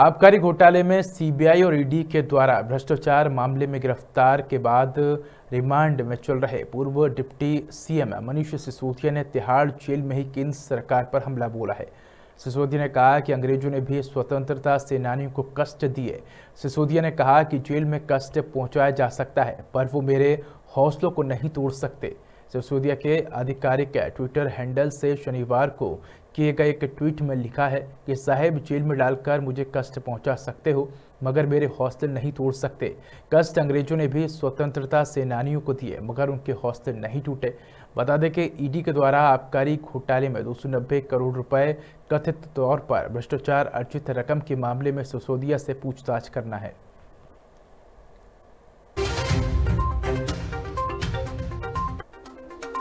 आबकारी घोटाले में सीबीआई और ईडी के द्वारा भ्रष्टाचार मामले में गिरफ्तार के बाद रिमांड में चल रहे पूर्व डिप्टी सीएम मनीष सिसोदिया ने तिहाड़ जेल में ही केंद्र सरकार पर हमला बोला है सिसोदिया ने कहा कि अंग्रेजों ने भी स्वतंत्रता सेनानियों को कष्ट दिए सिसोदिया ने कहा कि जेल में कष्ट पहुंचाया जा सकता है पर वो मेरे हौसलों को नहीं तोड़ सकते सिसोदिया के आधिकारिक ट्विटर हैंडल से शनिवार को किए गए एक ट्वीट में लिखा है कि साहेब जेल में डालकर मुझे कष्ट पहुंचा सकते हो मगर मेरे हॉस्टल नहीं तोड़ सकते कष्ट अंग्रेजों ने भी स्वतंत्रता सेनानियों को दिए मगर उनके हॉस्टल नहीं टूटे बता दें कि ईडी के द्वारा आबकारी घोटाले में दो करोड़ रुपए कथित तौर पर भ्रष्टाचार अर्जित रकम के मामले में सिसोदिया से पूछताछ करना है